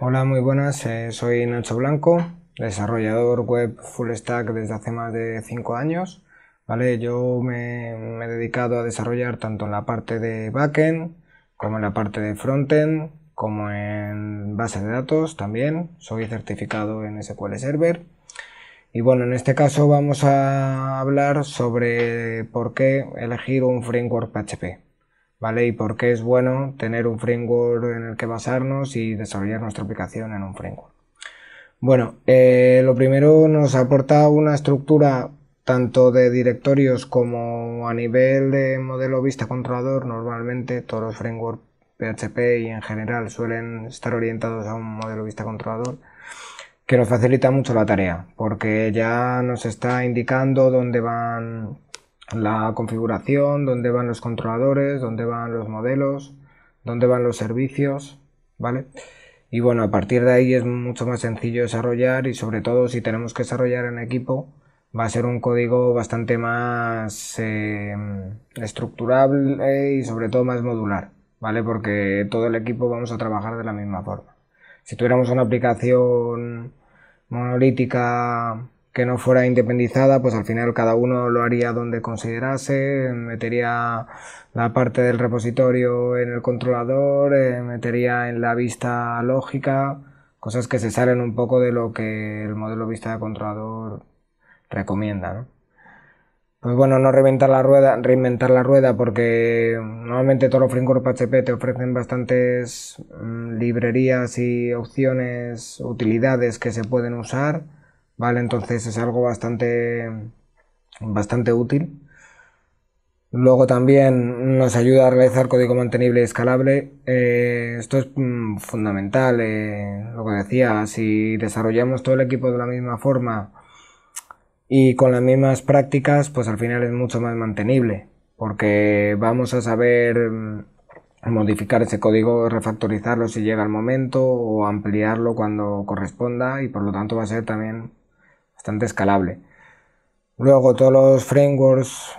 Hola, muy buenas. Eh, soy Nacho Blanco, desarrollador web full stack desde hace más de 5 años. ¿vale? Yo me, me, he dedicado a desarrollar tanto en la parte de backend como en la parte de frontend, como en base de datos también. Soy certificado en SQL Server. Y bueno, en este caso vamos a hablar sobre por qué elegir un framework PHP. ¿vale? Y por qué es bueno tener un framework en el que basarnos y desarrollar nuestra aplicación en un framework. Bueno, eh, lo primero nos aporta una estructura tanto de directorios como a nivel de modelo vista controlador. Normalmente todos los frameworks PHP y en general suelen estar orientados a un modelo vista controlador que nos facilita mucho la tarea porque ya nos está indicando dónde van la configuración, dónde van los controladores, dónde van los modelos, dónde van los servicios, ¿vale? Y bueno, a partir de ahí es mucho más sencillo desarrollar y sobre todo si tenemos que desarrollar en equipo, va a ser un código bastante más em, estructurable y sobre todo más modular, ¿vale? Porque todo el equipo vamos a trabajar de la misma forma. Si tuviéramos una aplicación monolítica que no fuera independizada, pues al final cada uno lo haría donde considerase, metería la parte del repositorio en el controlador, eh, metería en la vista lógica, cosas que se salen un poco de lo que el modelo vista de controlador recomienda. ¿no? Pues bueno, no reinventar la rueda, reinventar la rueda porque normalmente todos los frameworks PHP te ofrecen bastantes mm, librerías y opciones, utilidades que se pueden usar ¿vale? Entonces es algo bastante, bastante útil. Luego también nos ayuda a realizar código mantenible y escalable. Eh, esto es mm, fundamental. Eh, lo que decía, si desarrollamos todo el equipo de la misma forma y con las mismas prácticas, pues al final es mucho más mantenible, porque vamos a saber mm, modificar ese código, refactorizarlo si llega el momento o ampliarlo cuando corresponda y por lo tanto va a ser también bastante escalable. Luego todos los frameworks,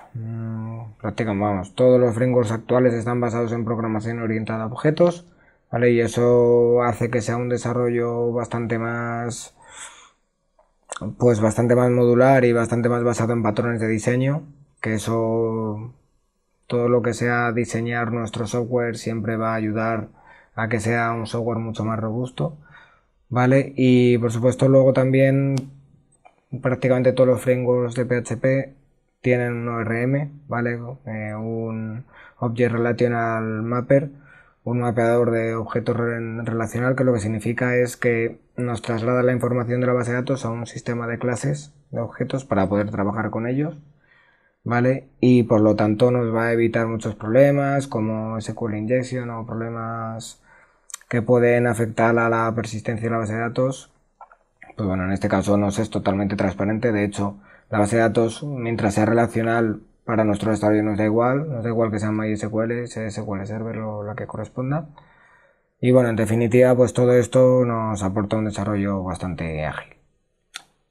prácticamente mm, vamos, todos los frameworks actuales están basados en programación orientada a objetos, ¿vale? Y eso hace que sea un desarrollo bastante más, pues bastante más modular y bastante más basado en patrones de diseño, que eso, todo lo que sea diseñar nuestro software siempre va a ayudar a que sea un software mucho más robusto, ¿vale? Y por supuesto luego también prácticamente todos los frameworks de PHP tienen un ORM, ¿vale? Eh, un Object Relational Mapper, un mapeador de objetos relacional, que lo que significa es que nos traslada la información de la base de datos a un sistema de clases de objetos para poder trabajar con ellos, ¿vale? Y por lo tanto nos va a evitar muchos problemas como SQL injection o problemas que pueden afectar a la persistencia de la base de datos pues bueno, en este caso nos es totalmente transparente. De hecho, la base de datos, mientras sea relacional, para nuestro desarrollo nos da igual. Nos da igual que sea MySQL, SQL Server o la que corresponda. Y bueno, en definitiva, pues todo esto nos aporta un desarrollo bastante ágil.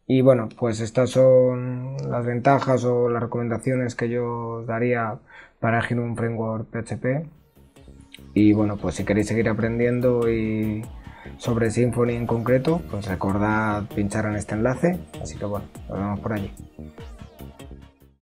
Y bueno, pues estas son las ventajas o las recomendaciones que yo os daría para elegir un framework PHP. Y bueno, pues si queréis seguir aprendiendo y sobre Symfony en concreto, pues recordad pinchar en este enlace. Así que bueno, nos vemos por allí.